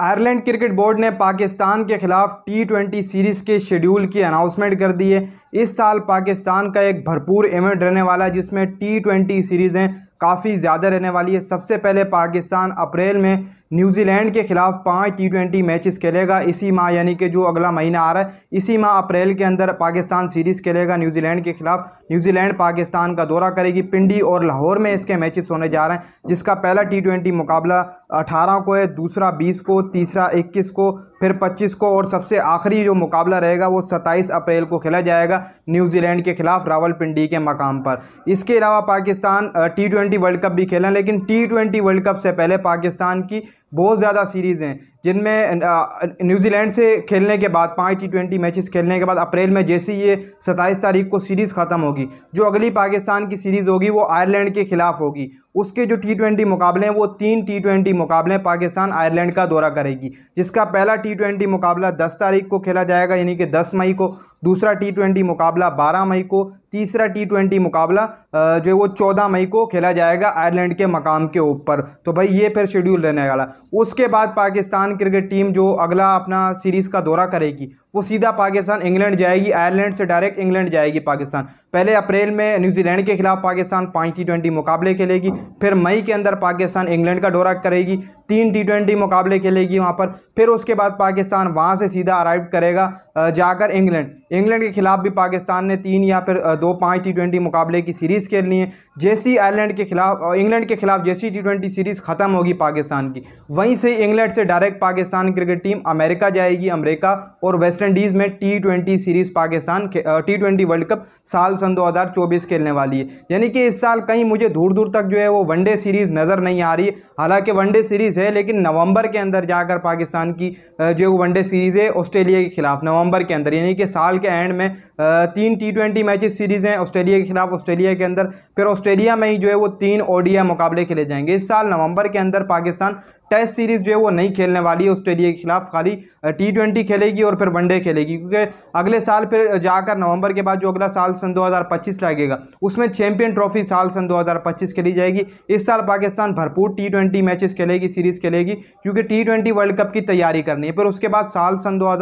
Ireland cricket board ने पाकिस्तान के खिलाफ टी ट्वेंटी सीरीज़ के शेड्यूल की अनाउंसमेंट कर दी है इस साल पाकिस्तान का एक भरपूर इवेंट रहने वाला है जिसमें टी ट्वेंटी सीरीज़ें काफ़ी ज़्यादा रहने वाली है सबसे पहले पाकिस्तान अप्रैल में न्यूजीलैंड के खिलाफ पाँच टी ट्वेंटी मैचेस खेलेगा इसी माह यानी कि जो अगला महीना आ रहा है इसी माह अप्रैल के अंदर पाकिस्तान सीरीज़ खेलेगा न्यूजीलैंड के खिलाफ न्यूजीलैंड पाकिस्तान का दौरा करेगी पिंडी और लाहौर में इसके मैचेस होने जा रहे हैं जिसका पहला टी ट्वेंटी मुकाबला अठारह को है दूसरा बीस को तीसरा इक्कीस को फिर पच्चीस को और सबसे आखिरी जो मुकाबला रहेगा वो सत्ताईस अप्रैल को खेला जाएगा न्यूजीलैंड के खिलाफ पिंडी के मकाम पर इसके अलावा Pakistan T twenty world cup भी खेला लेकिन टी ट्वेंटी वर्ल्ड कप से पहले पाकिस्तान की बहुत ज़्यादा सीरीज़ हैं जिनमें न्यूजीलैंड से खेलने के बाद पाँच टी ट्वेंटी मैचेस खेलने के बाद अप्रैल में जैसे ये सत्ताईस तारीख को सीरीज़ ख़त्म होगी जो अगली पाकिस्तान की सीरीज़ होगी वो आयरलैंड के ख़िलाफ़ होगी उसके जो टी ट्वेंटी मुकाबले हैं वो तीन टी ट्वेंटी मुकाबले पाकिस्तान आयरलैंड का दौरा करेगी जिसका पहला टी ट्वेंटी मुकाबला दस तारीख को खेला जाएगा यानी कि दस मई को दूसरा टी ट्वेंटी मुकाबला बारह मई को तीसरा टी ट्वेंटी मुकाबला जो है वो चौदह मई को खेला जाएगा आयरलैंड के मकाम के ऊपर तो भाई ये फिर शेड्यूल रहने वाला उसके बाद पाकिस्तान पाकिस्तान क्रिकेट टीम जो अगला अपना सीरीज़ का दौरा करेगी वो सीधा पाकिस्तान इंग्लैंड जाएगी आयरलैंड से डायरेक्ट इंग्लैंड जाएगी पाकिस्तान पहले अप्रैल में न्यूजीलैंड के खिलाफ पाकिस्तान पाँच टी ट्वेंटी मुकाबले खेलेगी फिर मई के अंदर पाकिस्तान इंग्लैंड का दौरा करेगी तीन टी ट्वेंटी मुकाबले खेलेगी वहाँ पर फिर उसके बाद पाकिस्तान वहाँ से सीधा अराइव करेगा जाकर इंग्लैंड इंग्लैंड के खिलाफ भी पाकिस्तान ने तीन या फिर दो पाँच टी ट्वेंटी मुकाबले की सीरीज़ खेलनी है जैसी आयरलैंड के खिलाफ इंग्लैंड के खिलाफ जैसी टी ट्वेंटी सीरीज़ ख़त्म होगी पाकिस्तान की वहीं से इंग्लैंड से direct Pakistan cricket team America जाएगी अमेरिका और वेस्ट इंडीज़ में T series Pakistan T world cup साल सन 2024 खेलने वाली है यानी कि इस साल कहीं मुझे दूर दूर तक जो है वो वनडे सीरीज़ नज़र नहीं आ रही हालांकि वनडे सीरीज़ है लेकिन नवंबर के अंदर जाकर पाकिस्तान की जो है वनडे सीरीज़ है ऑस्ट्रेलिया के खिलाफ नवंबर के अंदर यानी कि साल के एंड में तीन टी ट्वेंटी मैचेस सीरीज़ हैं ऑस्ट्रेलिया के खिलाफ ऑस्ट्रेलिया के अंदर फिर ऑस्ट्रेलिया में ही जो है वो तीन ओडिया मुकाबले खेले जाएंगे इस साल नवंबर के अंदर पाकिस्तान टेस्ट सीरीज़ जो है वो नहीं खेलने वाली है ऑस्ट्रेलिया के खिलाफ खाली टी ट्वेंटी खेलेगी और फिर वनडे खेलेगी क्योंकि अगले साल फिर जाकर नवंबर के बाद जो अगला साल सन 2025 लगेगा उसमें चैंपियन ट्रॉफी साल सन 2025 खेली जाएगी इस साल पाकिस्तान भरपूर टी ट्वेंटी मैचेस खेलेगी सीरीज़ खेलेगी क्योंकि टी ट्वेंटी वर्ल्ड कप की तैयारी करनी है फिर उसके बाद साल सन दो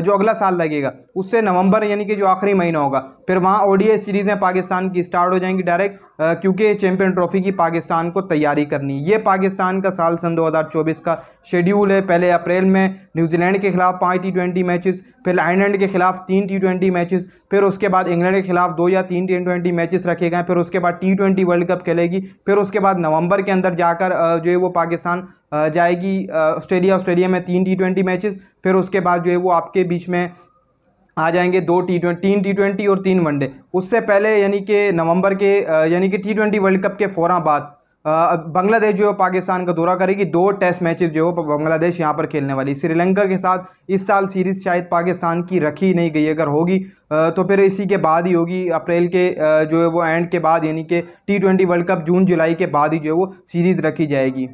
जो अगला साल लगेगा उससे नवंबर यानी कि जो आखिरी महीना होगा फिर वहाँ ओडीआई सीरीज़ें पाकिस्तान की स्टार्ट हो जाएंगी डायरेक्ट क्योंकि चैम्पियन ट्रॉफी की पाकिस्तान को तैयारी करनी ये पाकिस्तान का साल सन 2024 का शेड्यूल है पहले अप्रैल में न्यूजीलैंड के खिलाफ पाँच टी ट्वेंटी मैचेस फिर आयरलैंड के खिलाफ तीन टी ट्वेंटी मैचेस फिर उसके बाद इंग्लैंड के खिलाफ दो या तीन टी ट्वेंटी मैचेस रखे गए फिर उसके बाद टी ट्वेंटी वर्ल्ड कप खेलेगी फिर उसके बाद नवंबर के अंदर जाकर जो है वो पाकिस्तान जाएगी ऑस्ट्रेलिया ऑस्ट्रेलिया में तीन टी ट्वेंटी मैचेस फिर उसके बाद जो है वो आपके बीच में आ जाएंगे दो टी ट्वेंटी तीन टी ट्वेंटी और तीन वनडे उससे पहले यानी कि नवंबर के यानी कि टी ट्वेंटी वर्ल्ड कप के फ़ौर बाद बांग्लादेश जो है पाकिस्तान का दौरा करेगी दो टेस्ट मैचेस जो है बांग्लादेश यहाँ पर खेलने वाली श्रीलंका के साथ इस साल सीरीज़ शायद पाकिस्तान की रखी नहीं गई अगर होगी तो फिर इसी के बाद ही होगी अप्रैल के जो है वो एंड के बाद यानी कि टी ट्वेंटी वर्ल्ड कप जून जुलाई के बाद ही जो है वो सीरीज़ रखी जाएगी